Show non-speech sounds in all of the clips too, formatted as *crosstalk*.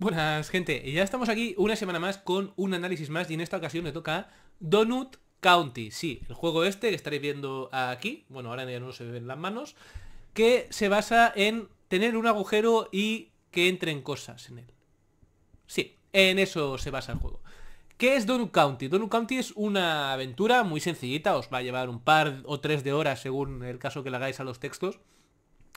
Buenas, gente. ya estamos aquí una semana más con un análisis más y en esta ocasión le toca Donut County. Sí, el juego este que estaréis viendo aquí, bueno, ahora ya no se ven las manos, que se basa en tener un agujero y que entren cosas en él. Sí, en eso se basa el juego. ¿Qué es Donut County? Donut County es una aventura muy sencillita, os va a llevar un par o tres de horas según el caso que le hagáis a los textos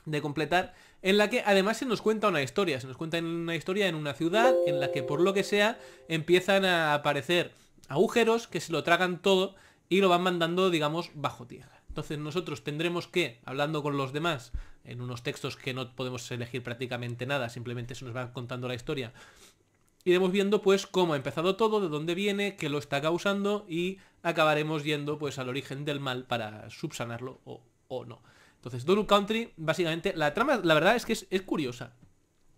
de completar, en la que además se nos cuenta una historia, se nos cuenta una historia en una ciudad en la que por lo que sea empiezan a aparecer agujeros que se lo tragan todo y lo van mandando, digamos, bajo tierra. Entonces nosotros tendremos que, hablando con los demás, en unos textos que no podemos elegir prácticamente nada, simplemente se nos va contando la historia, iremos viendo pues cómo ha empezado todo, de dónde viene, qué lo está causando y acabaremos yendo pues al origen del mal para subsanarlo o, o no. Entonces, Donald Country, básicamente, la trama, la verdad es que es, curiosa.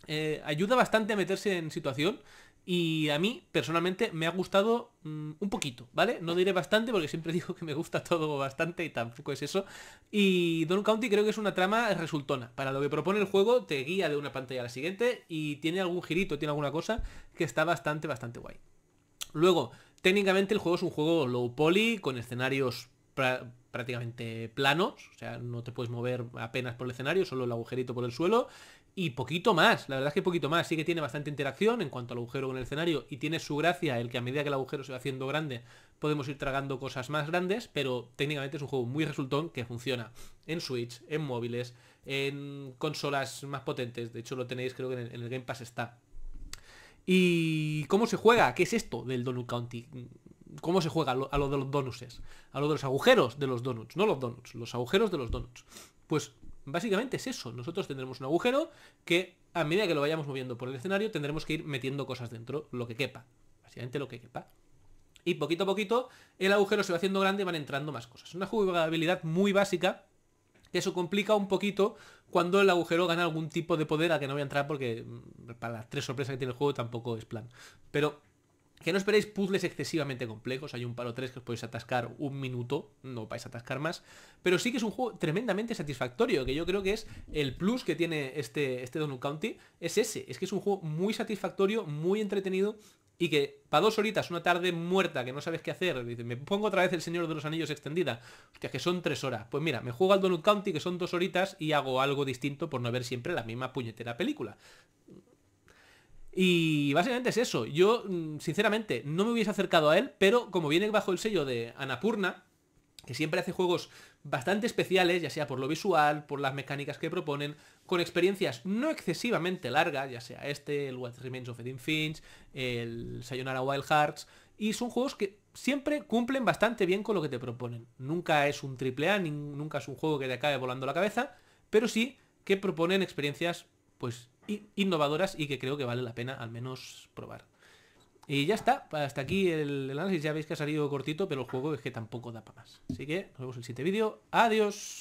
Eh, ayuda bastante a meterse en situación y a mí, personalmente, me ha gustado mm, un poquito, ¿vale? No diré bastante porque siempre *laughs* digo que me gusta todo bastante y tampoco es eso. Y Don Country creo que es una trama resultona. Para lo que propone el juego, te guía de una pantalla a la siguiente y tiene algún girito, tiene alguna cosa que está bastante, bastante guay. Luego, técnicamente el juego es un juego low poly, con escenarios prácticamente planos, o sea, no te puedes mover apenas por el escenario, solo el agujerito por el suelo, y poquito más, la verdad es que poquito más, sí que tiene bastante interacción en cuanto al agujero con el escenario, y tiene su gracia el que a medida que el agujero se va haciendo grande, podemos ir tragando cosas más grandes, pero técnicamente es un juego muy resultón que funciona en Switch, en móviles, en consolas más potentes, de hecho lo tenéis creo que en el Game Pass está. ¿Y cómo se juega? ¿Qué es esto del Donut County? cómo se juega a lo, de los donuts, a lo de los agujeros de los donuts, no los donuts, los agujeros de los donuts. Pues básicamente es eso, nosotros tendremos un agujero que a medida que lo vayamos moviendo por el escenario tendremos que ir metiendo cosas dentro, lo que quepa, básicamente lo que quepa. Y poquito a poquito el agujero se va haciendo grande y van entrando más cosas. Una jugabilidad muy básica, eso complica un poquito cuando el agujero gana algún tipo de poder a que no voy a entrar porque mm, para las tres sorpresas que tiene el juego tampoco es plan. Pero que no esperéis puzzles excesivamente complejos, hay un palo tres que os podéis atascar un minuto, no vais a atascar más, pero sí que es un juego tremendamente satisfactorio, que yo creo que es el plus que tiene este, este Donut County, es ese, es que es un juego muy satisfactorio, muy entretenido y que para dos horitas, una tarde muerta que no sabes qué hacer, me pongo otra vez el Señor de los Anillos extendida, que son tres horas. Pues mira, me juego al Donut County, que son dos horitas, y hago algo distinto por no ver siempre la misma puñetera película. Y básicamente es eso. Yo, mm, sinceramente, no me hubiese acercado a él, pero como viene bajo el sello de Anapurna, que siempre hace juegos bastante especiales, ya sea por lo visual, por las mecánicas que proponen, con experiencias no excesivamente largas, ya sea este, el What Remains of Edith Finch, el Sayonara Wild Hearts, y son juegos que siempre cumplen bastante bien con lo que te proponen. Nunca es un triple A, nunca es un juego que te acabe volando la cabeza, pero sí que proponen experiencias, pues, innovadoras y que creo que vale la pena al menos probar. Y ya está, hasta aquí el, análisis, ya veis que ha salido cortito, pero el juego es que tampoco da para más. Así que nos vemos en el siguiente vídeo, adiós.